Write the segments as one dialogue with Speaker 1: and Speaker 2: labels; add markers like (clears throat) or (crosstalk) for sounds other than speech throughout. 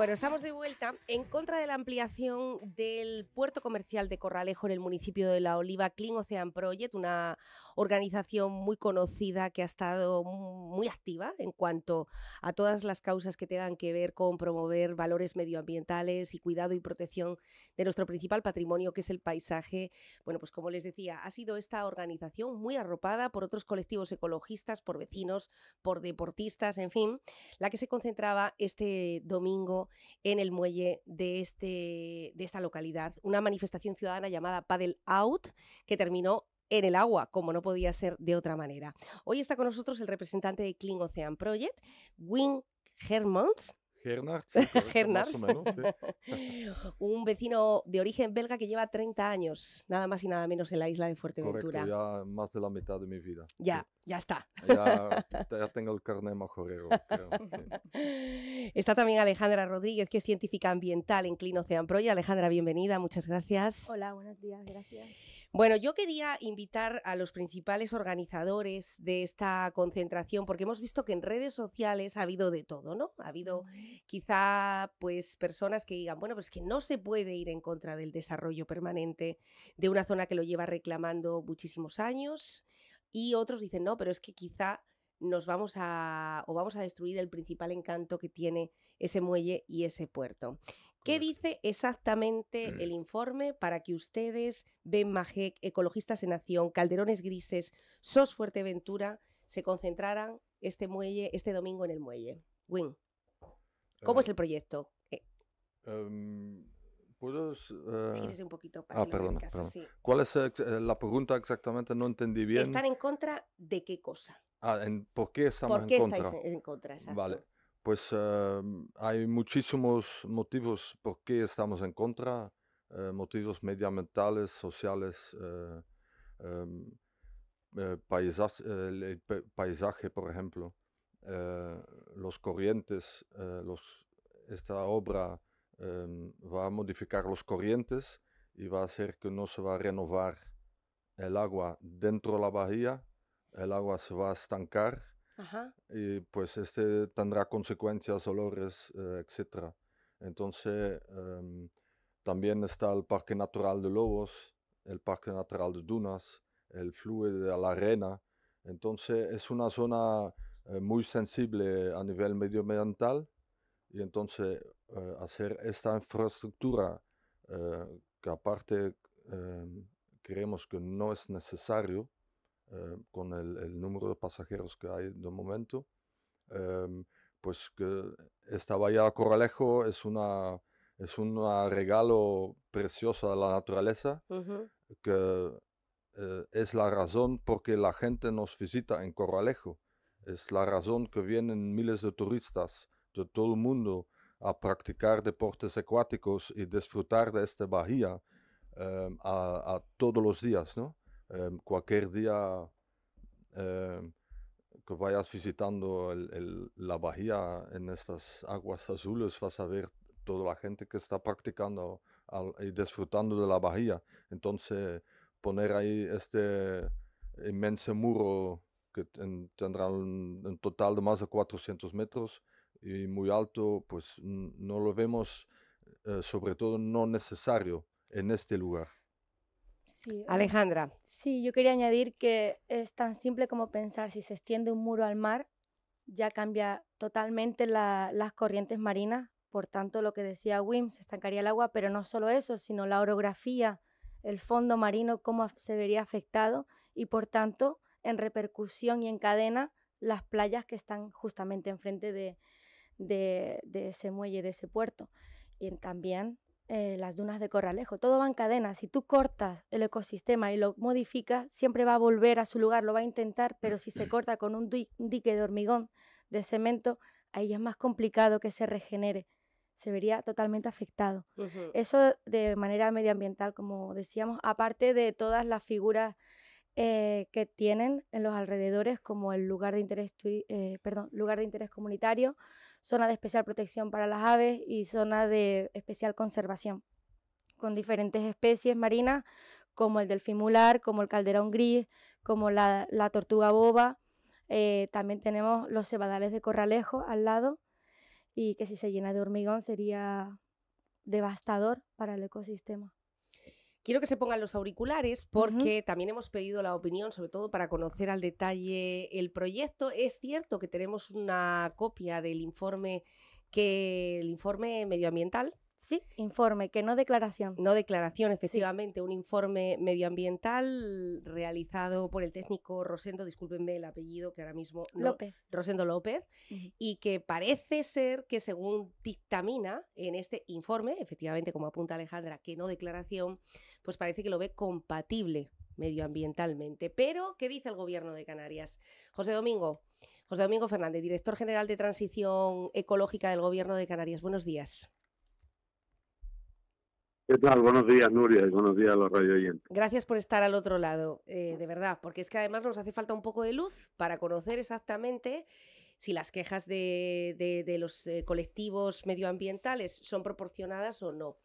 Speaker 1: Bueno, estamos de vuelta en contra de la ampliación del puerto comercial de Corralejo en el municipio de La Oliva, Clean Ocean Project, una organización muy conocida que ha estado muy activa en cuanto a todas las causas que tengan que ver con promover valores medioambientales y cuidado y protección de nuestro principal patrimonio, que es el paisaje. Bueno, pues como les decía, ha sido esta organización muy arropada por otros colectivos ecologistas, por vecinos, por deportistas, en fin, la que se concentraba este domingo en el muelle este, de, esta localidad. Una manifestación ciudadana llamada Paddle Out que terminó en el agua, como no podía ser de otra manera. Hoy está con nosotros el representante de Clean Ocean Project, Wing Hermans,
Speaker 2: Gernard, (laughs)
Speaker 1: (laughs) un vecino de origen belga que lleva 30 años, nada más y nada menos, en la isla de Fuerteventura. ya
Speaker 2: más de la mitad de mi vida.
Speaker 1: Ya, ya está. (laughs)
Speaker 2: Ya, tengo el carné majorero.
Speaker 1: está también Alejandra Rodríguez, que es científica ambiental en Clean Pro. Y Alejandra, bienvenida, muchas gracias. Hola, buenos días, gracias. Bueno, yo quería invitar a los principales organizadores de esta concentración, porque hemos visto que en redes sociales ha habido de todo, ¿no? Ha habido quizá pues personas que digan, bueno, pues que no se puede ir en contra del desarrollo permanente de una zona que lo lleva reclamando muchísimos años, y otros dicen, no, pero es que quizá nos vamos a o vamos a destruir el principal encanto que tiene ese muelle y ese puerto. ¿Qué dice exactamente mm. el informe para que ustedes, Ben Majek, Ecologistas en Acción, Calderones Grises, SOS Fuerteventura, se concentraran este muelle, este domingo en el muelle? Win, ¿cómo es eh, el proyecto? Eh.
Speaker 2: Em, ¿Puedo...? Eh? un poquito para ah, que ¿Cuál es la pregunta exactamente? No entendí bien. ¿Están en
Speaker 1: contra de qué cosa?
Speaker 2: Ah, ¿en ¿por qué estamos ¿Por qué en contra? estáis
Speaker 1: en, contra? Vale
Speaker 2: pues em, hay muchísimos motivos por qué estamos en contra, eh, motivos medioambientales, sociales, eh, em, eh, paisaje, el paisaje, por ejemplo, los corrientes, esta obra em, va a modificar los corrientes y va a hacer que no se va a renovar el agua dentro de la bahía, el agua se va a estancar y pues este tendrá consecuencias, olores, eh, etcétera. etc. Entonces, em, también está el Parque Natural de Lobos, el Parque Natural de Dunas, el Flue de la Arena. Entonces, es una zona eh, muy sensible a nivel medioambiental y entonces eh, hacer esta infraestructura que aparte em, creemos que no es necesario, eh, con el, número de pasajeros que hay de momento, em, pues que esta bahía Corralejo es una es un regalo precioso de la naturaleza que eh, es la razón por que la gente nos visita en Corralejo, Es la razón que vienen miles de turistas de todo el mundo a practicar deportes acuáticos y disfrutar de esta bahía em, a, todos los días, ¿no? Em, cualquier día em, que vayas visitando la bahía en estas aguas azules vas a ver toda la gente que está practicando y disfrutando de la bahía. Entonces, poner ahí este inmenso muro que tendrá un, total de más de 400 metros y muy alto, pues no lo vemos, eh, sobre todo, no necesario en este lugar.
Speaker 3: Sí. Eh. Alejandra. Sí, yo quería añadir que es tan simple como pensar si se extiende un muro al mar, ya cambia totalmente las corrientes marinas, por tanto lo que decía Wim, se estancaría el agua, pero no solo eso, sino la orografía, el fondo marino, cómo se vería afectado y por tanto en repercusión y en cadena las playas que están justamente enfrente de, de ese muelle, de ese puerto. Y también eh, las dunas de Corralejo, todo va en cadena. Si tú cortas el ecosistema y lo modificas, siempre va a volver a su lugar, lo va a intentar, pero si se (clears throat) corta con un, dique de hormigón, de cemento, ahí es más complicado que se regenere se vería totalmente afectado. Eso de manera medioambiental, como decíamos, aparte de todas las figuras eh, que tienen en los alrededores, como el lugar de interés, eh, perdón, lugar de interés comunitario, zona de especial protección para las aves y zona de especial conservación, con diferentes especies marinas como el delfimular, como el calderón gris, como la, tortuga boba. Eh, también tenemos los cebadales de corralejo al lado y que si se llena de hormigón sería devastador para el ecosistema.
Speaker 1: Quiero que se pongan los auriculares porque también hemos pedido la opinión, sobre todo para conocer al detalle el proyecto. Es cierto que tenemos una copia del informe que el informe medioambiental Sí, informe, que no
Speaker 3: declaración.
Speaker 1: No declaración, efectivamente, un informe medioambiental realizado por el técnico Rosendo, discúlpenme el apellido que ahora mismo López. Rosendo López, y que parece ser que según dictamina en este informe, efectivamente como apunta Alejandra, que no declaración, pues parece que lo ve compatible medioambientalmente. Pero, ¿qué dice el gobierno de Canarias? José Domingo, José Domingo Fernández, director general de Transición Ecológica del gobierno de Canarias, buenos días.
Speaker 4: ¿Qué tal? Buenos días, Nuria, y buenos días a los radio oyentes.
Speaker 1: Gracias por estar al otro lado, eh, de verdad, porque es que además nos hace falta un poco de luz para conocer exactamente si las quejas de, los eh, colectivos medioambientales son proporcionadas o no.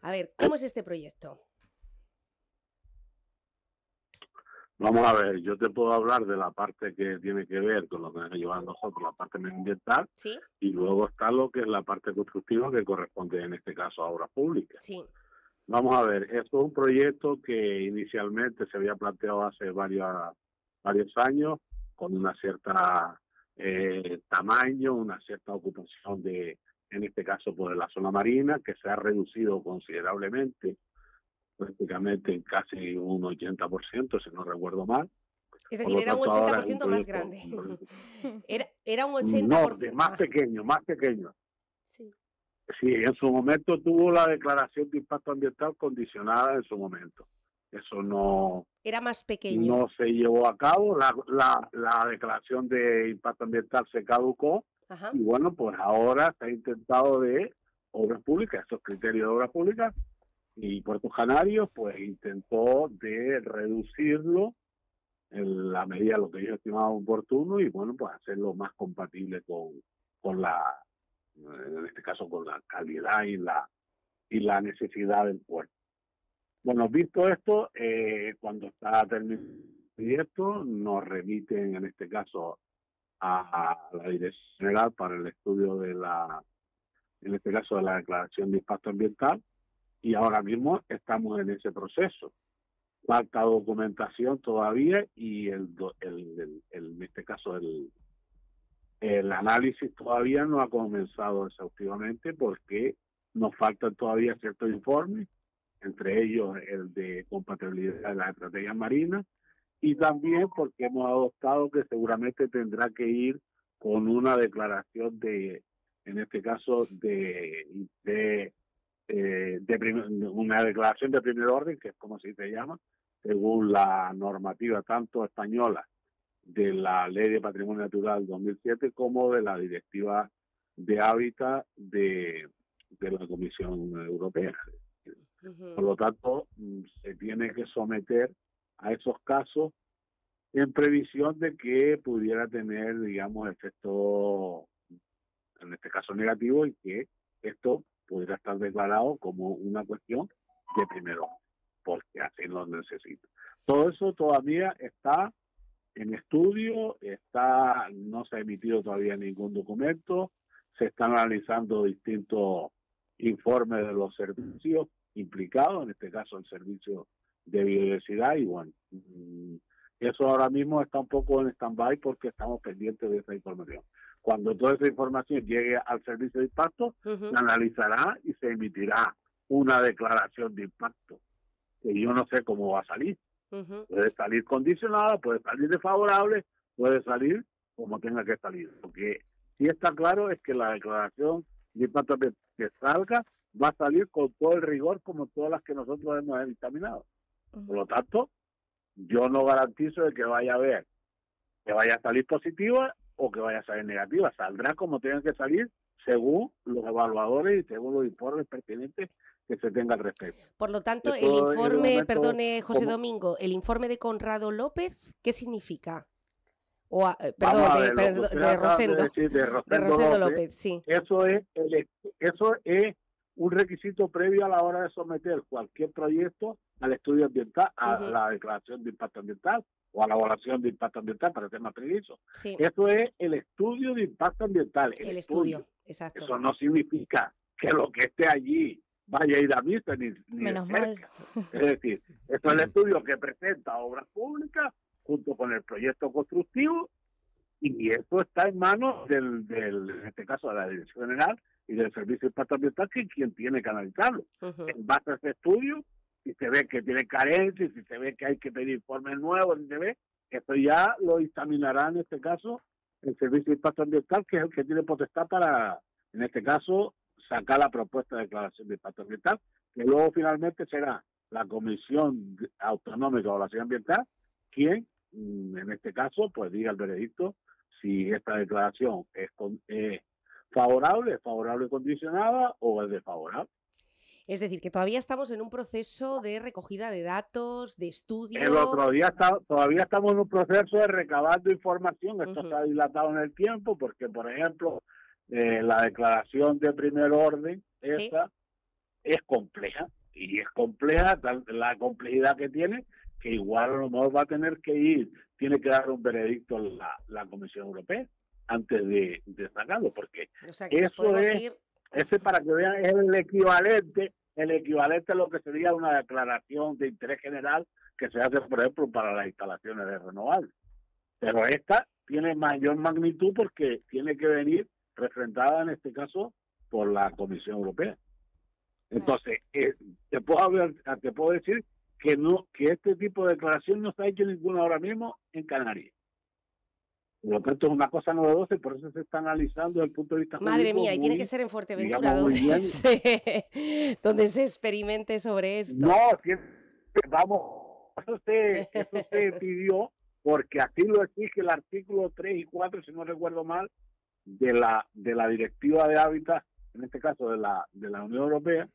Speaker 1: A ver, ¿cómo es este proyecto?
Speaker 4: Vamos a ver, yo te puedo hablar de la parte que tiene que ver con lo que llevado llevamos nosotros, la parte medioambiental, y luego está lo que es la parte constructiva que corresponde en este caso a obras públicas. Sí. Vamos a ver, esto es un proyecto que inicialmente se había planteado hace varios, varios años con una cierta eh, tamaño, una cierta ocupación de, en este caso, por pues, la zona marina, que se ha reducido considerablemente, prácticamente en casi un 80%, si no recuerdo mal.
Speaker 1: Es decir, era un 80% más grande. (laughs) Era, un 80%.
Speaker 4: No, más pequeño, más pequeño. Sí, en su momento tuvo la declaración de impacto ambiental condicionada en su momento. Eso no...
Speaker 1: Era más pequeño. No
Speaker 4: se llevó a cabo, la, declaración de impacto ambiental se caducó y bueno, pues ahora se ha intentado de obras públicas, esos criterios de obras públicas, y Puerto Canarios pues intentó de reducirlo en la medida de lo que ellos estimaban oportuno y bueno, pues hacerlo más compatible con, con la en este caso con la calidad y la, y la necesidad del puerto. Bueno, visto esto, eh, cuando está terminado el proyecto, nos remiten en este caso a, la Dirección General para el estudio de la, en este caso de la declaración de impacto ambiental, y ahora mismo estamos en ese proceso. Falta documentación todavía y el, el en este caso el, el análisis todavía no ha comenzado exhaustivamente porque nos faltan todavía ciertos informes, entre ellos el de compatibilidad de la estrategia marina y también porque hemos adoptado que seguramente tendrá que ir con una declaración de, en este caso, de, de, eh, de una declaración de primer orden, que es como si se llama, según la normativa tanto española de la Ley de Patrimonio Natural 2007 como de la Directiva de Hábitat de, de la Comisión Europea. Por lo tanto, mm, se tiene que someter a esos casos en previsión de que pudiera tener, digamos, efecto en este caso negativo, y que esto pudiera estar declarado como una cuestión de primero, porque así lo necesita. Todo eso todavía está en estudio, está, no se ha emitido todavía ningún documento, se están analizando distintos informes de los servicios implicados, en este caso el servicio de biodiversidad, y bueno, mm, eso ahora mismo está un poco en stand-by porque estamos pendientes de esa información. Cuando toda esa información llegue al servicio de impacto,
Speaker 3: se analizará
Speaker 4: y se emitirá una declaración de impacto, que yo no sé cómo va a salir,
Speaker 3: Puede
Speaker 4: salir condicionada, puede salir desfavorable, puede salir como tenga que salir. Porque si está claro es que la declaración de tanto que, salga va a salir con todo el rigor como todas las que nosotros hemos examinado. Por lo tanto, yo no garantizo de que vaya a haber, que vaya a salir positiva o que vaya a salir negativa. Saldrá como tenga que salir según los evaluadores y según los informes pertinentes que se tenga el
Speaker 1: respeto... Por lo tanto, el informe, perdone José Domingo, el informe de Conrado López, ¿qué significa? Ah, eh, perdón, de, Rosendo, de, Rosendo. López, sí. Eso es, eso es un requisito previo a la hora de
Speaker 4: someter cualquier proyecto al estudio ambiental, a la declaración de impacto ambiental o a la evaluación de impacto ambiental para ser más Sí. Eso es el estudio de impacto ambiental. El, estudio, estudio, exacto. Eso no significa que lo que esté allí vaya a ir a misa ni,
Speaker 1: ni cerca.
Speaker 4: Es decir, es el estudio que presenta obras
Speaker 1: públicas
Speaker 4: junto con el proyecto constructivo y eso está en manos del, del en este caso, de la Dirección General y del Servicio de impacto Ambiental, que es quien tiene que analizarlo. En base a ese estudio, si se ve que tiene carencias, si se ve que hay que pedir informes nuevos, si se ve, esto ya lo examinará en este caso el Servicio de Impacto Ambiental, que es el que tiene potestad para, en este caso, sacar la propuesta de declaración de impacto ambiental, que luego finalmente será la Comisión Autonómica de Evaluación Ambiental quien, mm, en este caso, pues diga el veredicto si esta declaración es, favorable, es favorable, favorable condicionada o es desfavorable.
Speaker 1: Es decir, que todavía estamos en un proceso de recogida de datos, de estudio. El otro
Speaker 4: día todavía estamos en un proceso de recabando información. Esto se ha dilatado en el tiempo porque, por ejemplo, eh, la declaración de primer orden, esa, es compleja. Y es compleja la complejidad que tiene, que igual a lo mejor va a tener que ir, tiene que dar un veredicto la, la Comisión Europea antes de, sacarlo, porque
Speaker 1: eso es,
Speaker 4: ese para que vean, es el equivalente, el equivalente a lo que sería una declaración de interés general que se hace, por ejemplo, para las instalaciones de renovables. Pero esta tiene mayor magnitud porque tiene que venir refrendada en este caso por la Comisión Europea. Entonces, eh, te puedo ah, te puedo decir que no que este tipo de declaración no se ha hecho ninguna ahora mismo en Canarias. Por lo tanto, es una cosa novedosa y por eso se está analizando desde el punto
Speaker 1: de vista. Madre mía, y tiene que ser en Fuerteventura (laughs) donde, se, experimente sobre esto. No, vamos, eso se, se pidió
Speaker 4: porque así lo exige el artículo 3 y 4, si no recuerdo mal, de la, de la directiva de hábitat, en este caso de la, de la Unión Europea,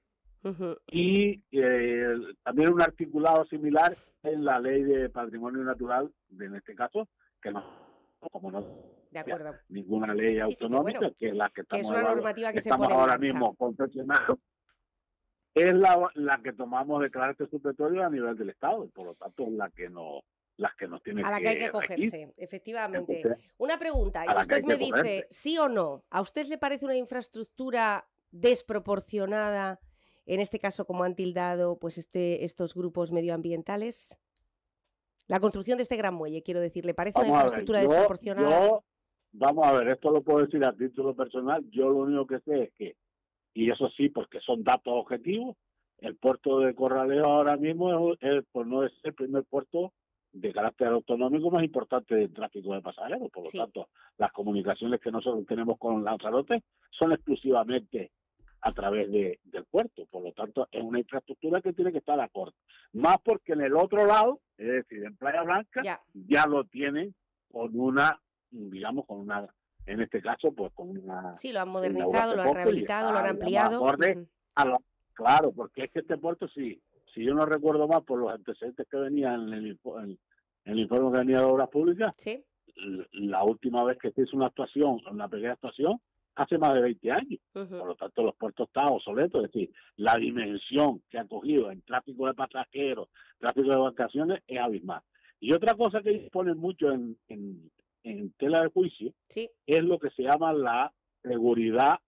Speaker 4: y eh, también un articulado similar en la ley de patrimonio natural, de, en este caso, que no, como no ninguna ley autonómica, que, es la que estamos, ahora mismo confeccionando, es la, la que tomamos de este supletorio a nivel del Estado, por lo tanto es la que nos las que no tienen que A la que, hay que cogerse,
Speaker 1: efectivamente. una pregunta, y usted me dice, ¿sí o no? ¿A usted le parece una infraestructura desproporcionada, en este caso como han tildado pues este, estos grupos medioambientales? La construcción de este gran muelle, quiero decir, ¿le parece una infraestructura desproporcionada?
Speaker 4: vamos a ver, esto lo puedo decir a título personal, yo lo único que sé es que, y eso sí, porque son datos objetivos, el puerto de Corralejo ahora mismo es, es no es el primer puerto de carácter autonómico más importante del tráfico de pasajeros. Por lo tanto, las comunicaciones que nosotros tenemos con Lanzarote son exclusivamente a través de, del puerto. Por lo tanto, es una infraestructura que tiene que estar a acorde. Más porque en el otro lado, es decir, en Playa Blanca, ya lo tienen con una, digamos, con una, en este caso, pues con una... Sí,
Speaker 1: lo han modernizado, lo han rehabilitado, lo han ampliado.
Speaker 4: claro, porque es que este puerto, sí si yo no recuerdo más por los antecedentes que venían en el, informe que venía de Obras Públicas, la última vez que se hizo una actuación, una pequeña actuación, hace más de 20 años. Por lo tanto, los puertos están obsoletos. Es decir, la dimensión que ha cogido en tráfico de pasajeros, tráfico de vacaciones, es abismal. Y otra cosa que disponen mucho en, en, tela de juicio es lo que se llama la seguridad,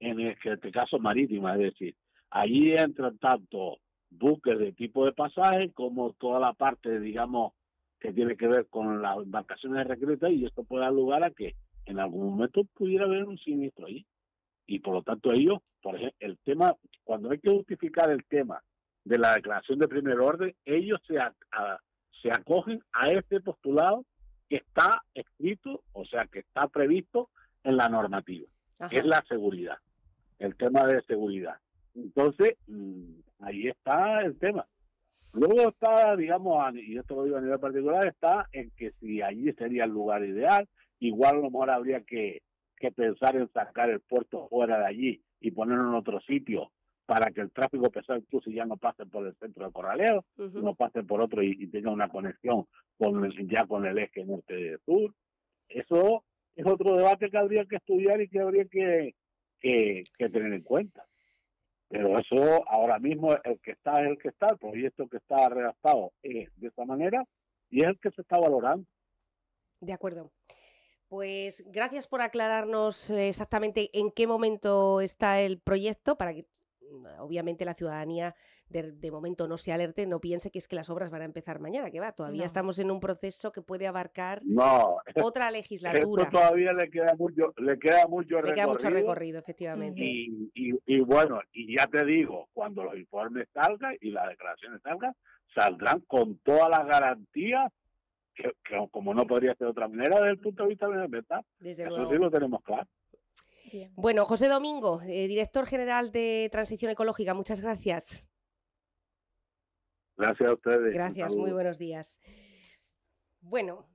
Speaker 4: en este caso marítima. Es decir, allí entran tanto buques de tipo de pasaje, como toda la parte, digamos, que tiene que ver con las embarcaciones de recreta, y esto puede dar lugar a que en algún momento pudiera haber un siniestro ahí. Y por lo tanto ellos, por el tema, cuando hay que justificar el tema de la declaración de primer orden, ellos se, se acogen a este postulado que está escrito, o sea, que está previsto
Speaker 3: en la normativa, que es la
Speaker 4: seguridad, el tema de seguridad. Entonces, mm, ahí está el tema. Luego está, digamos, y esto lo digo a nivel particular, está en que si allí sería el lugar ideal, igual a lo mejor habría que, pensar en sacar el puerto fuera de allí y ponerlo en otro sitio para que el tráfico pesado incluso ya no pase por el centro de Corraleo, no pase por otro y, tenga una conexión con ya con el eje norte-sur. Eso es otro debate que habría que estudiar y que habría que tener en cuenta. Pero eso ahora mismo el que está es el que está, el proyecto que está redactado es de esa manera y es el que se está valorando.
Speaker 1: De acuerdo. Pues gracias por aclararnos eh, exactamente en qué momento está el proyecto para que Mm, obviamente la ciudadanía de, momento no se alerte, no piense que es que las obras van a empezar mañana, que va, todavía estamos en un proceso que puede abarcar (laughs) otra legislatura. todavía
Speaker 4: le queda mucho, le queda mucho le recorrido. Queda mucho recorrido,
Speaker 1: efectivamente.
Speaker 4: Y, bueno, y ya te digo, cuando los informes salgan y las declaraciones salgan, saldrán con todas las garantías. Que, como no podría ser de otra manera desde el punto de vista de la Eso sí lo tenemos claro.
Speaker 1: Bueno, José Domingo, eh, director general de Transición Ecológica, muchas gracias. Gracias a ustedes. Gracias, muy buenos días.
Speaker 3: Bueno,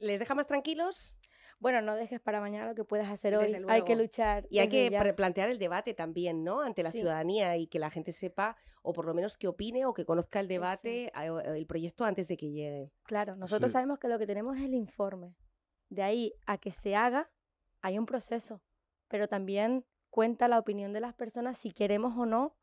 Speaker 3: ¿les deja más tranquilos? Bueno, no dejes para mañana lo que puedas hacer hoy. Hay que luchar. Y hay que
Speaker 1: plantear el debate también, ¿no? Ante la ciudadanía y que la gente sepa, o por lo menos que opine o que conozca el debate, el proyecto antes de que llegue.
Speaker 3: Claro, nosotros sabemos que lo que tenemos es el informe. De ahí a que se haga, hay un proceso pero también cuenta la opinión de las personas si queremos o no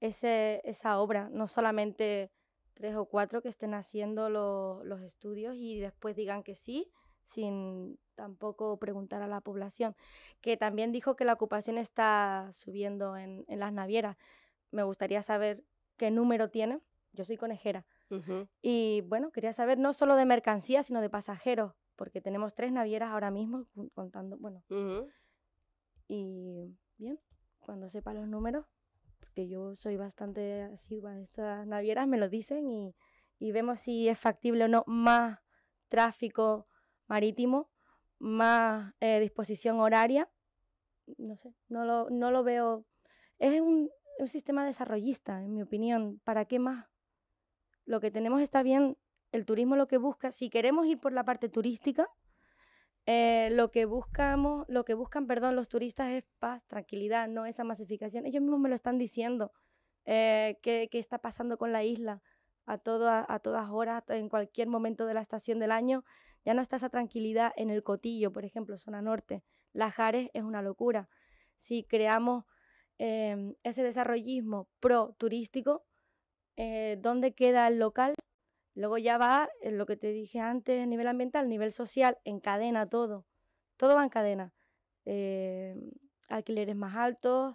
Speaker 3: ese, esa obra, no solamente tres o cuatro que estén haciendo los estudios y después digan que sí, sin tampoco preguntar a la población, que también dijo que la ocupación está subiendo en, las navieras. Me gustaría saber qué número tiene. Yo soy conejera. Y bueno, quería saber no solo de mercancías, sino de pasajeros, porque tenemos tres navieras ahora mismo contando, bueno. Y bien, cuando sepa los números, porque yo soy bastante asidua de estas navieras, me lo dicen y, vemos si es factible o no más tráfico marítimo, más eh, disposición horaria. No sé, no lo, no lo veo. Es un sistema desarrollista, en mi opinión. ¿Para qué más? Lo que tenemos está bien. El turismo lo que busca, si queremos ir por la parte turística, eh, lo que buscamos, lo que buscan, perdón, los turistas es paz, tranquilidad, no esa masificación. Ellos mismos me lo están diciendo, eh, qué, está pasando con la isla a, todo, a, todas horas, en cualquier momento de la estación del año. Ya no está esa tranquilidad en el Cotillo, por ejemplo, zona norte. Las Jares es una locura. Si creamos eh, ese desarrollismo pro turístico, eh, ¿dónde queda el local? Luego ya va en eh, lo que te dije antes, a nivel ambiental, nivel social, encadena todo. Todo va en cadena. Eh, alquileres más altos,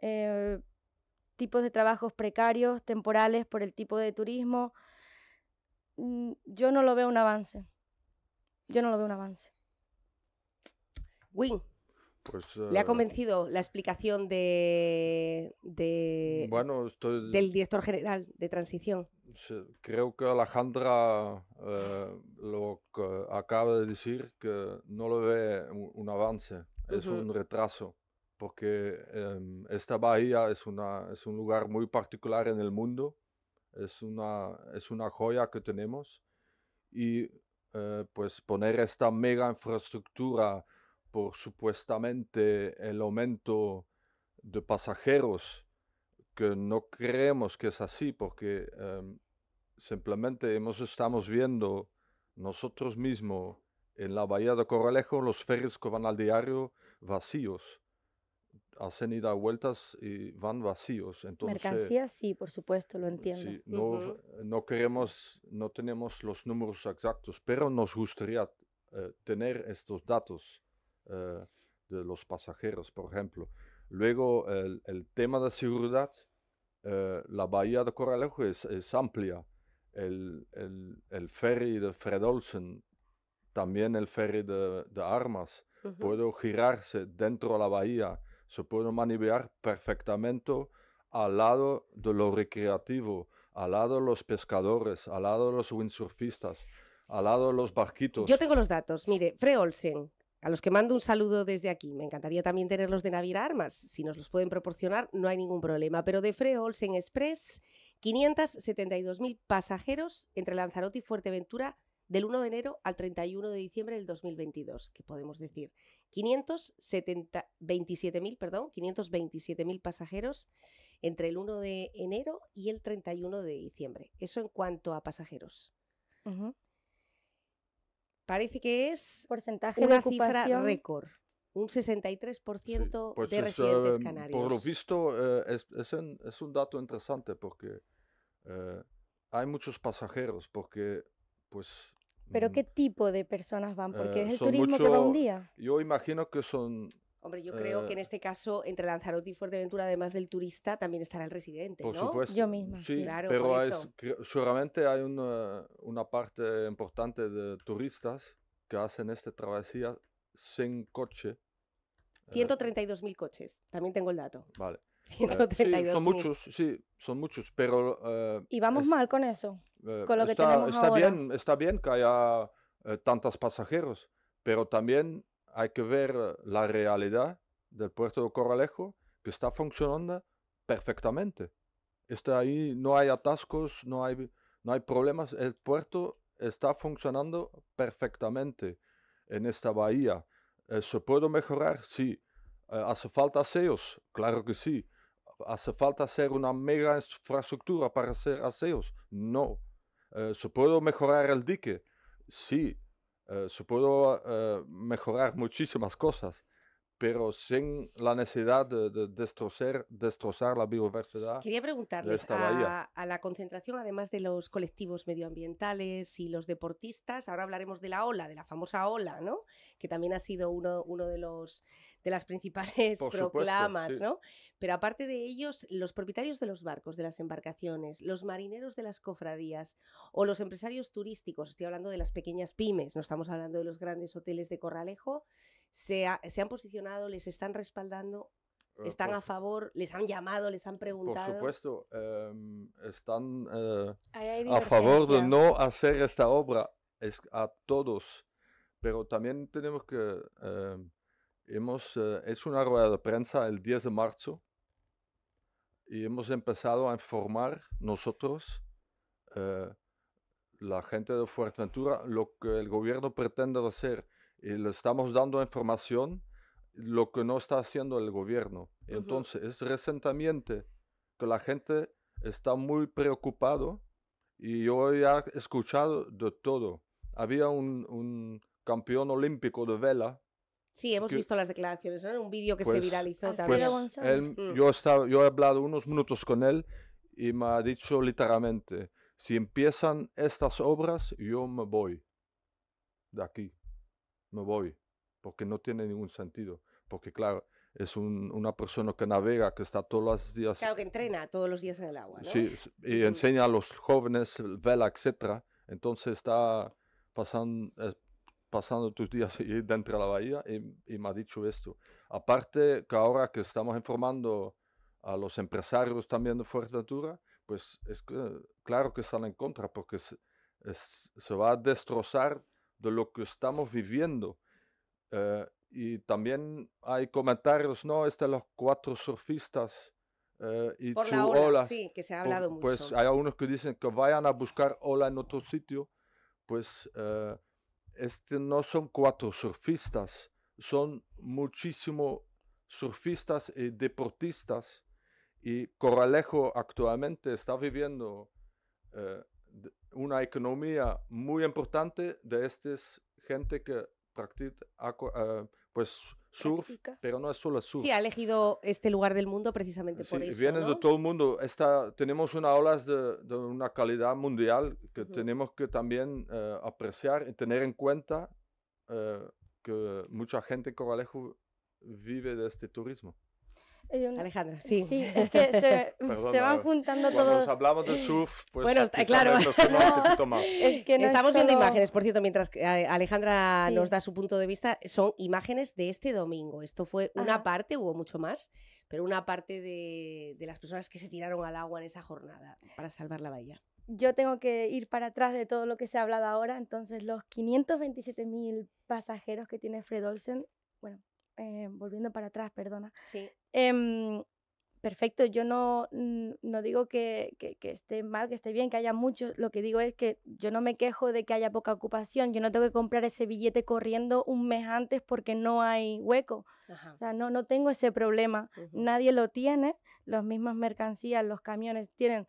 Speaker 3: eh, tipos de trabajos precarios, temporales por el tipo de turismo. Mm, yo no lo veo un avance. Yo no lo veo un avance.
Speaker 1: Win. Pues, ¿Le ha convencido la explicación de, bueno, del director general de transición?
Speaker 2: creo que Alejandra eh, lo acaba de decir, que no lo ve un, avance, es un retraso, porque em, esta bahía es, una, es un lugar muy particular en el mundo, es una, es una joya que tenemos y eh, pues poner esta mega infraestructura por supuestamente el aumento de pasajeros no creemos que es así, porque em, simplemente hemos, estamos viendo nosotros mismos en la bahía de Corralejo los ferries que van al diario vacíos. Hacen ida vueltas y van vacíos. Entonces, Mercancías
Speaker 3: sí, por supuesto, lo entiendo. no,
Speaker 2: no queremos, no tenemos los números exactos, pero nos gustaría eh, tener estos datos eh, de los pasajeros, por ejemplo. Luego, el, el tema de seguridad, eh, la bahía de Coralejo es, amplia. El, ferry de Fred Olsen, también el ferry de, Armas, puede girarse dentro de la bahía, se puede maniobrar perfectamente al lado de lo recreativo, al lado de los pescadores, al lado de los windsurfistas, al lado de los barquitos. Yo tengo
Speaker 1: los datos. Mire, Fred Olsen, a los que mando un saludo desde aquí. Me encantaría también tenerlos de Navidad Armas. Si nos los pueden proporcionar, no hay ningún problema. Pero de Free Olsen Express, 572.000 pasajeros entre Lanzarote y Fuerteventura del 1 de enero al 31 de diciembre del 2022, que podemos decir 527.000, pasajeros entre el 1 de enero y el 31 de diciembre. Eso en cuanto a pasajeros parece que es porcentaje una de cifra récord. Un 63% pues de residentes canarios. Eh, por lo
Speaker 2: visto, eh, es, es, un dato interesante porque eh, hay muchos pasajeros, porque pues... ¿Pero mm, qué
Speaker 3: tipo de personas van? Porque es el turismo que va un día.
Speaker 2: Yo imagino que son Hombre, yo creo que eh. en
Speaker 1: este caso, entre Lanzarote y Fuerteventura, además del turista, también estará el residente, por ¿no? Supuesto. Yo misma. Sí, claro, pero
Speaker 2: seguramente hay eh, una, parte importante de turistas que hacen esta travesía sin coche.
Speaker 1: 132.000 eh. coches, también tengo el dato. Vale. (laughs) son muchos,
Speaker 2: sí, son muchos, pero... y
Speaker 3: vamos mal con eso,
Speaker 2: con lo está, que tenemos está Bien, está bien que haya tantas tantos pasajeros, pero también hay que ver eh, la realidad del puerto de Corralejo, que está funcionando perfectamente. Está ahí, no hay atascos, no hay, no hay problemas. El puerto está funcionando perfectamente en esta bahía. Eh, ¿Se puede mejorar? Sí. Eh, ¿Hace falta aseos? Claro que sí. ¿Hace falta hacer una mega infraestructura para hacer aseos? No. ¿Se puede mejorar el dique? Sí. Eh, se pudo eh, mejorar muchísimas cosas pero sin la necesidad de, destrozar, la biodiversidad. Quería
Speaker 1: preguntarle a, la concentración, además de los colectivos medioambientales y los deportistas, ahora hablaremos de la ola, de la famosa ola, ¿no? Que también ha sido uno, uno de los de las principales proclamas, ¿no? Pero aparte de ellos, los propietarios de los barcos, de las embarcaciones, los marineros de las cofradías o los empresarios turísticos, estoy hablando de las pequeñas pymes, no estamos hablando de los grandes hoteles de Corralejo, se, han posicionado, les están respaldando eh, están a favor, les han llamado, les han preguntado. Por
Speaker 2: supuesto, em, están eh, a favor de no hacer esta obra a todos, pero también tenemos que em, hemos eh, es hecho una rueda de prensa el 10 de marzo y hemos empezado a informar nosotros la gente de Fuerteventura lo que el gobierno pretende hacer y eh, le estamos dando información lo que no está haciendo el gobierno. Entonces, es resentimiento que la gente está muy preocupado y hoy ha escuchado de todo. Había un, campeón olímpico de vela.
Speaker 1: Sí, hemos visto las declaraciones, era Un vídeo que se pues, viralizó también. Mm. yo,
Speaker 2: yo he hablado unos minutos con él y me ha dicho literalmente, si empiezan estas obras, yo me voy de aquí me voy, porque no tiene ningún sentido, porque claro, es una persona que navega, que está todos los días... Claro,
Speaker 1: que entrena todos los días en el agua, Sí,
Speaker 2: y enseña a los jóvenes vela, etcétera, entonces está pasando... Eh, pasando tus días (laughs) dentro de la bahía y, me ha dicho esto. Aparte que ahora que estamos informando a los empresarios también de Fuerteventura, pues es que, claro que están en contra porque se va a destrozar de lo que estamos viviendo. Eh, y también hay comentarios, no, están los cuatro surfistas eh, y Por su la ola, Sí, que se ha hablado pues, mucho. Pues hay algunos que dicen que vayan a buscar ola en otro sitio. Pues eh, este no son cuatro surfistas, son muchísimos surfistas y deportistas. Y Coralejo actualmente está viviendo una economía muy importante de estas gente que practica, eh, pues surf, pero no es solo surf. Sí, ha
Speaker 1: elegido este lugar del mundo precisamente por sí, eso. Vienen de
Speaker 2: todo el mundo. tenemos unas olas de, de, una calidad mundial que tenemos que también eh, apreciar y tener en cuenta eh, que mucha gente en Coralejo vive de este turismo.
Speaker 1: Alejandra, eh, sí. Sí, es que se,
Speaker 2: (laughs) van juntando todos. Cuando nos hablamos del (laughs) surf, pues bueno, claro. (laughs) Estamos
Speaker 1: viendo imágenes, por cierto, mientras eh, Alejandra nos da su punto de vista, son imágenes de este domingo. Esto fue una parte, hubo mucho más, pero una parte de, las personas que se tiraron al agua en esa jornada para salvar la bahía
Speaker 3: yo tengo que ir para atrás de todo lo que se ha hablado ahora, entonces los 527.000 pasajeros que tiene Fred Olsen, bueno, eh, volviendo para atrás, perdona, Em, perfecto, yo no, no digo que, que, esté mal, que esté bien, que haya mucho, lo que digo es que yo no me quejo de que haya poca ocupación, yo no tengo que comprar ese billete corriendo un mes antes porque no hay hueco, o sea, no, no tengo ese problema, nadie lo tiene, las mismas mercancías, los camiones tienen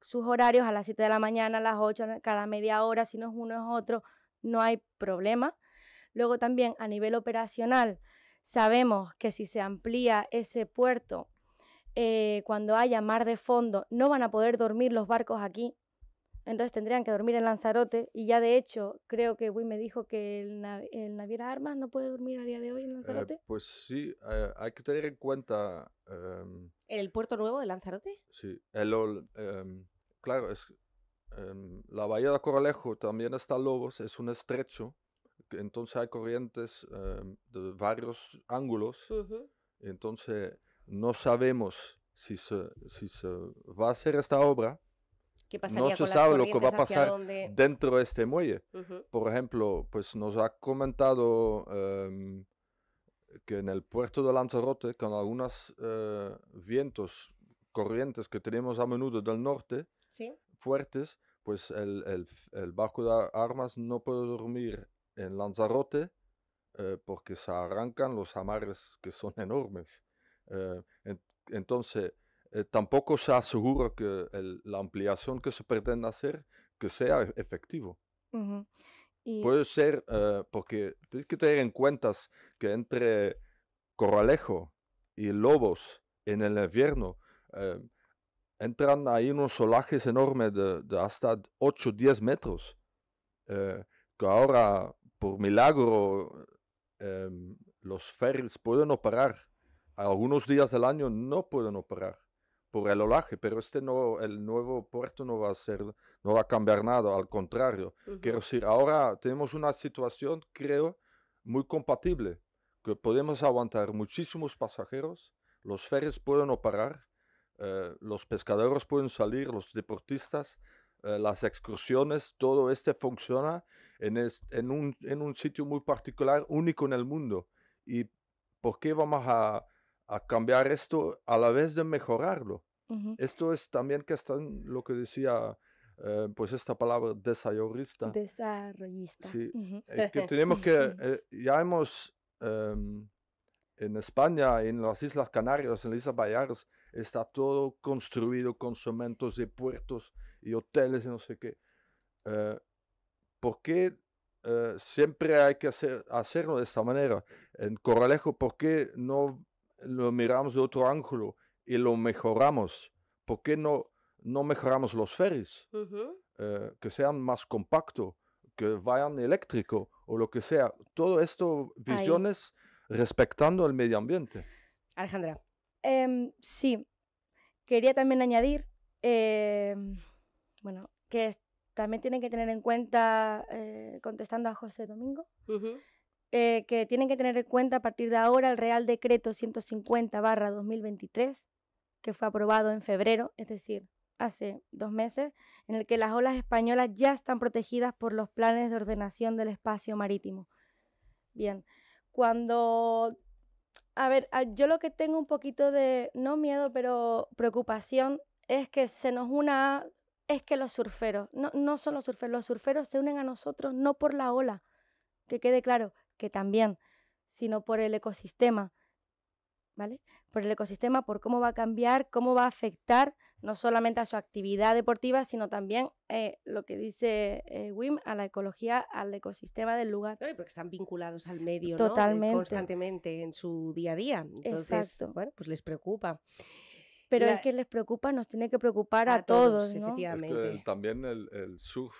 Speaker 3: sus horarios a las 7 de la mañana, a las 8, cada media hora, si no es uno es otro, no hay problema. Luego también a nivel operacional, Sabemos que si se amplía ese puerto, eh, cuando haya mar de fondo, no van a poder dormir los barcos aquí. Entonces tendrían que dormir en Lanzarote y ya de hecho creo que Wim me dijo que el, naviera Armas no puede dormir a día de hoy en eh, Lanzarote.
Speaker 2: pues sí, eh, hay que tener en cuenta... Em,
Speaker 3: ¿El puerto nuevo de Lanzarote?
Speaker 2: Sí, el, em, claro, es, em, la bahía de Coralejo también está Lobos, es un estrecho entonces hay corrientes em, de varios ángulos, entonces no sabemos si se, si se va a hacer esta obra,
Speaker 1: ¿Qué no se sabe lo que va a pasar
Speaker 2: dentro de este muelle. Por ejemplo, pues nos ha comentado em, que en el puerto de Lanzarote, con algunos eh, vientos, corrientes que tenemos a menudo del norte, fuertes, pues el, el, el, barco de armas no puede dormir en Lanzarote eh, porque se arrancan los amarres que son (laughs) enormes. Eh, entonces, eh, tampoco se asegura que la ampliación que se pretende hacer que sea e, efectivo. Puede ser, porque tienes que tener en cuenta que entre Corralejo... y Lobos en el invierno, entran ahí unos solajes enormes de, hasta 8 o 10 metros, que ahora por milagro em, los ferries pueden operar. Algunos días del año no pueden operar por el olaje, pero este el nuevo puerto no va a ser, no va a cambiar nada, al contrario. Quiero decir, ahora tenemos una situación, creo, muy compatible, que podemos aguantar muchísimos pasajeros, los ferries pueden operar, eh, los pescadores pueden salir, los deportistas, eh, las excursiones, todo este funciona en, un, en un sitio muy particular, único en el mundo. ¿Y por qué vamos a, cambiar esto a la vez de mejorarlo? Esto es también que está lo que decía eh, pues esta palabra desarrollista.
Speaker 3: Desarrollista. Sí, eh, que (laughs) tenemos que,
Speaker 2: eh, ya hemos em, en España, en las Islas Canarias, en las Islas Baleares, está todo construido con cementos de puertos y hoteles y no sé qué. ¿por qué eh, siempre hay que hacerlo de esta manera? En Corralejo, ¿por qué no lo miramos de otro ángulo y lo mejoramos? ¿Por qué no, no mejoramos los ferries? Eh, que sean más compactos, que vayan eléctrico o lo que sea. Todo esto, visiones respetando el medio ambiente.
Speaker 3: Alejandra. Em, sí, quería también añadir, em, bueno, que también tienen que tener en cuenta, eh, contestando a José Domingo, eh, que tienen que tener en cuenta a partir de ahora el Real Decreto 150-2023, que fue aprobado en febrero, es decir, hace dos meses, en el que las olas españolas ya están protegidas por los planes de ordenación del espacio marítimo. Bien, cuando... A ver, ah, yo lo que tengo un poquito de, no miedo, pero preocupación, es que se nos una es que los surferos, no, no son los surferos, los surferos se unen a nosotros no por la ola, que quede claro, que también, sino por el ecosistema, ¿vale? Por el ecosistema, por cómo va a cambiar, cómo va a afectar no solamente a su actividad deportiva, sino también eh, lo que dice eh, Wim, a la ecología, al ecosistema del lugar. Claro, porque están vinculados al medio Totalmente. constantemente en su día a día. Entonces, bueno, pues les preocupa. Pero es que les preocupa, nos tiene que preocupar a, todos, ¿no? efectivamente.
Speaker 2: también el, surf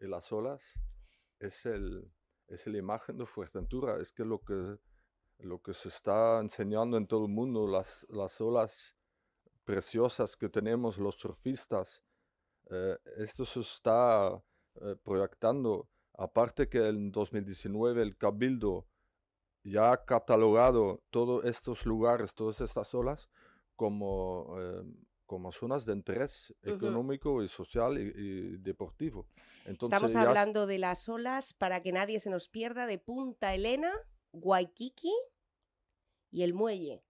Speaker 2: y las olas es, el, es la imagen de Fuerteventura, es que lo que, lo que se está enseñando en todo el mundo, las, las olas preciosas que tenemos los surfistas, eh, esto se está eh, proyectando. Aparte que en 2019 el Cabildo ya ha catalogado todos estos lugares, todas estas olas, como, eh, como zonas de interés económico y social y, deportivo. Estamos hablando
Speaker 1: de las olas, para que nadie se nos pierda, de Punta Elena, Waikiki y el muelle,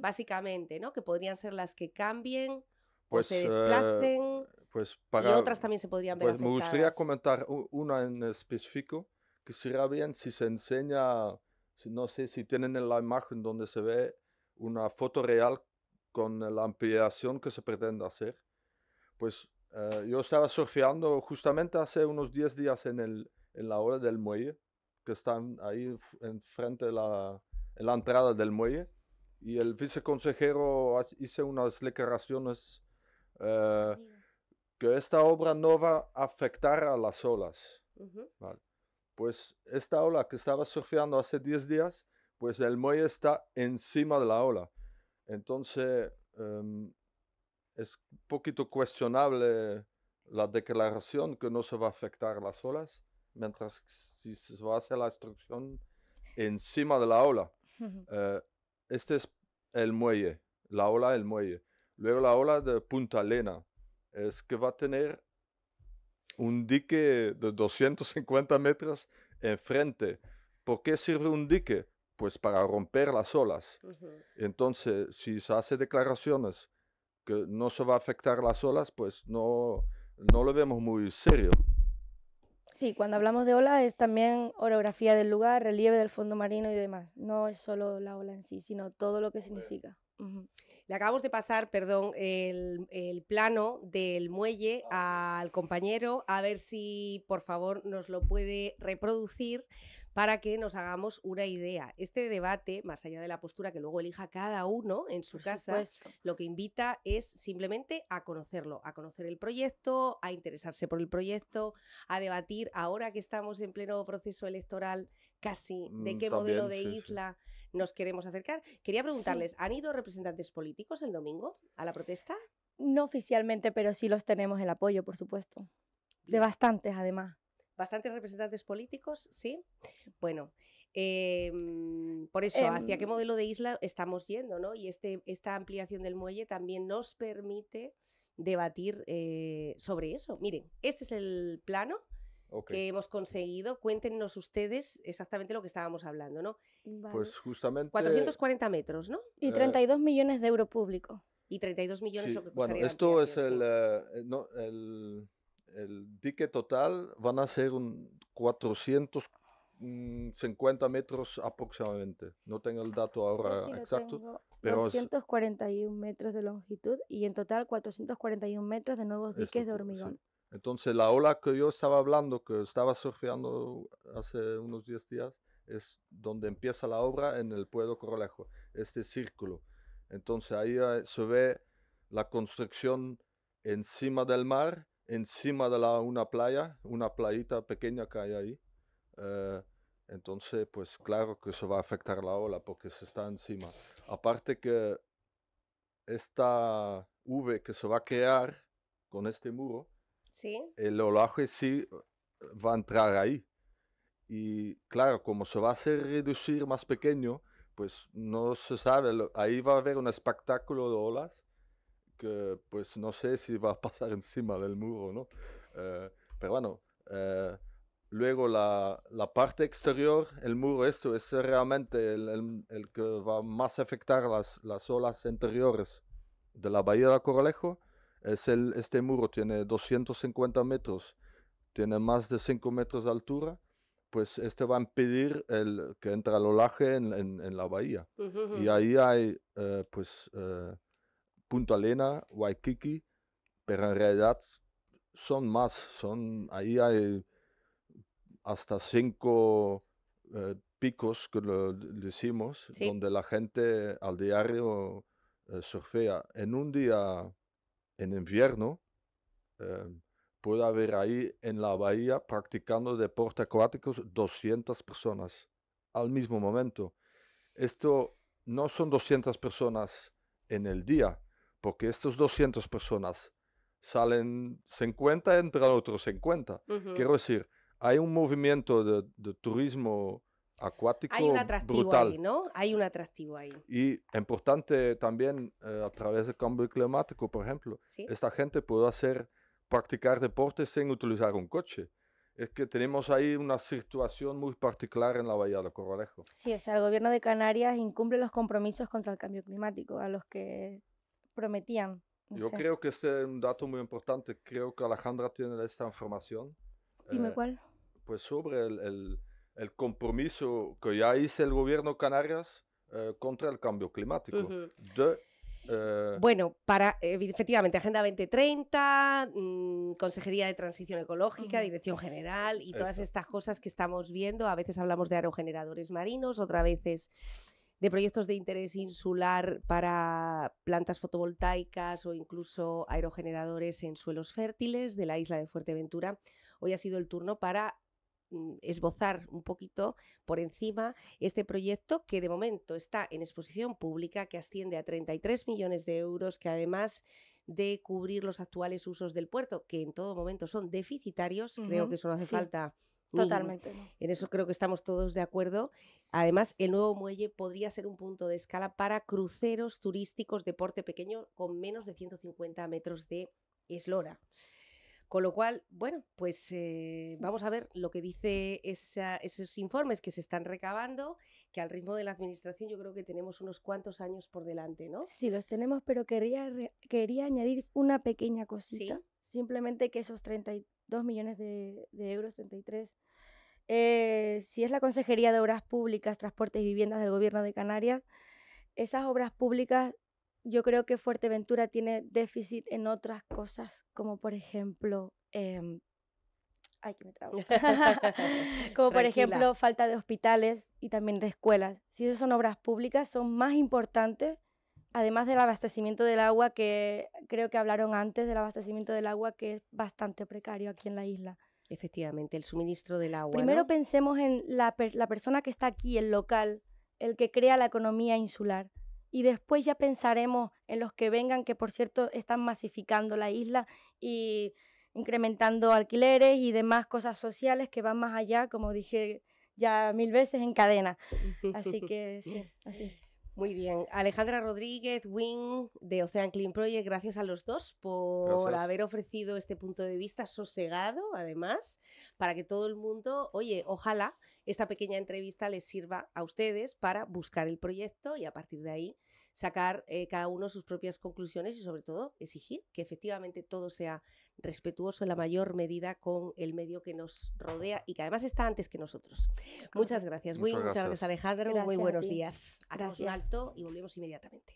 Speaker 1: básicamente, ¿no? Que podrían ser las que cambien pues, o se pues, eh, desplacen.
Speaker 2: pues y otras también se podrían ver. Pues me gustaría comentar una en específico, que sería bien si se enseña, no sé si tienen en la imagen donde se ve una foto real con eh, la ampliación que se pretende hacer. Pues eh, yo estaba surfeando justamente hace unos 10 días en, el, en la hora del muelle, que están ahí enfrente de la, entrada del muelle, y el viceconsejero hizo unas declaraciones eh, que esta obra no va a afectar a las olas. Pues esta ola que estaba surfeando hace 10 días, pues el muelle está encima de la ola. Entonces, em, es un poquito cuestionable la declaración que no se va a afectar las olas, mientras que si se va a hacer la instrucción encima de la ola. Eh, este es el muelle, la ola del muelle. Luego la ola de Punta Lena es que va a tener un dique de 250 metros enfrente. ¿Por qué sirve un dique? pues para romper las olas. Entonces, si se hace declaraciones que no se va a afectar las olas, pues no, no lo vemos muy serio.
Speaker 3: Sí, cuando hablamos de ola es también orografía del lugar, relieve del fondo marino y demás. No es solo la ola en sí, sino todo lo que significa. Le acabamos
Speaker 1: de pasar, perdón, el, plano del muelle al compañero, a ver si por favor nos lo puede reproducir para que nos hagamos una idea. Este debate, más allá de la postura que luego elija cada uno en su casa, lo que invita es simplemente a conocerlo, a conocer el proyecto, a interesarse por el proyecto, a debatir ahora que estamos en pleno proceso electoral casi de mm, qué modelo de isla nos queremos acercar. Quería preguntarles, ¿han ido representantes políticos el domingo a la protesta?
Speaker 3: No oficialmente, pero sí los tenemos el apoyo, por supuesto. De bastantes, además
Speaker 1: bastantes representantes políticos, ¿sí? Bueno, em, por eso, em, ¿hacia qué modelo de isla estamos yendo, no? Y este, esta ampliación del muelle también nos permite debatir eh, sobre eso. Miren, este es el plano que hemos conseguido. Cuéntenos ustedes exactamente lo que estábamos hablando, ¿no? Pues
Speaker 2: justamente... 440
Speaker 1: metros, ¿no? Y 32 eh, millones de euro público. Y 32 millones lo que Bueno,
Speaker 2: esto es eh, el, el, dique total, van a ser un 450 mm, metros aproximadamente. No tengo el dato ahora exacto. Pero
Speaker 3: 241 metros de longitud y en total 441 metros de nuevos diques de hormigón.
Speaker 2: Entonces la ola que yo estaba hablando, que estaba surfeando hace unos 10 días, es donde empieza la obra en el pueblo Corralajo, este círculo. Entonces ahí eh, se ve la construcción encima del mar, encima de una playa, una playita pequeña que hay ahí. Eh, entonces, pues claro que eso va a afectar la ola porque se está encima. Aparte que esta V que se va a crear con este muro, el olaje sí eh, va a entrar ahí. Y claro, como se va a hacer reducir más pequeño, pues no se sabe, ahí va a haber un espectáculo de olas que pues no sé si va a (laughs) pasar encima del muro, ¿no? Eh, pero bueno, eh, luego la, la, parte exterior, el muro esto es realmente el, que va más afectar las, las olas anteriores de la bahía de Coralejo este muro tiene 250 metros, tiene más de 5 metros de altura, pues este va a impedir el, que entre el olaje en, la bahía. Y ahí hay, eh, pues, eh, Punta Lena, Waikiki, pero en realidad son más, son, ahí hay hasta cinco eh, picos que lo decimos, donde la gente al diario surfea. En un día en invierno em, puede haber ahí en la bahía practicando deportes acuáticos 200 personas al mismo momento. Esto no son 200 personas en el día, porque estas 200 personas salen 50, entran otros 50. Quiero decir, hay un movimiento de, de turismo acuático Hay un atractivo ahí,
Speaker 1: ¿no? Hay un atractivo ahí.
Speaker 2: Y importante también, eh, a través del cambio climático, por ejemplo, esta gente puede hacer, practicar deportes sin utilizar un coche. Es que tenemos ahí una situación muy particular en la Bahía de Corralejo.
Speaker 3: Sí, o sea, el gobierno de Canarias incumple los compromisos contra el cambio climático a los que prometían. Yo creo
Speaker 2: que este es un dato muy importante. Creo que Alejandra tiene esta información. Dime eh, cuál. Pues sobre el el compromiso que ya hizo el gobierno Canarias eh, contra el cambio climático. Eh, bueno,
Speaker 1: para eh, efectivamente Agenda 2030, mm, Consejería de Transición Ecológica, Dirección General y todas estas cosas que estamos viendo. A veces hablamos de aerogeneradores marinos, otras veces de proyectos de interés insular para plantas fotovoltaicas o incluso aerogeneradores en suelos fértiles de la isla de Fuerteventura. Hoy ha sido el turno para Mm, esbozar un poquito por encima este proyecto que de momento está en exposición pública, que asciende a 33 millones de euros, que además de cubrir los actuales usos del puerto, que en todo momento son deficitarios, creo que eso hace falta Totalmente. En eso creo que estamos todos de acuerdo. Además, el nuevo muelle podría ser un punto de escala para cruceros turísticos de porte pequeño con menos de 150 metros de eslora. Con lo cual, bueno, pues eh, vamos a ver lo que dice esos informes que se están recabando, que al ritmo de la administración yo creo que tenemos unos cuantos años por
Speaker 3: delante, ¿no? Sí, los tenemos, pero quería, quería añadir una pequeña cosita. Simplemente que esos 32 millones de, euros, 33, eh, si es la Consejería de Obras Públicas, Transportes y Viviendas del Gobierno de Canarias, esas obras públicas yo creo que Fuerteventura tiene déficit en otras cosas, como por ejemplo... Em, ay, que me trago. (laughs) como por ejemplo falta de hospitales y también de escuelas. Si eso son obras públicas, son más importantes, además del abastecimiento del agua, que creo que hablaron antes del abastecimiento del agua, que es bastante precario aquí en la isla.
Speaker 1: Efectivamente, el suministro del agua. Primero
Speaker 3: pensemos en la persona que está aquí, el local, el que crea la economía insular y después ya pensaremos en los que vengan, que por cierto están masificando la isla y incrementando alquileres y demás cosas sociales que van más allá, como dije ya mil veces en cadena. Así (laughs) que sí, así. Muy
Speaker 1: bien. Alejandra Rodríguez, Wing de Ocean Clean Project, gracias a los dos por haber ofrecido este punto de vista sosegado, además, para que todo el mundo, oye, ojalá esta pequeña entrevista les sirva a ustedes para buscar el proyecto y a partir de ahí sacar eh, cada uno sus propias conclusiones y sobre todo exigir que efectivamente todo sea respetuoso en la mayor medida con el medio que nos rodea y que además está antes que nosotros. Muchas gracias, Muy, muchas, gracias, Alejandro. muy buenos días. Hagamos un alto y volvemos inmediatamente.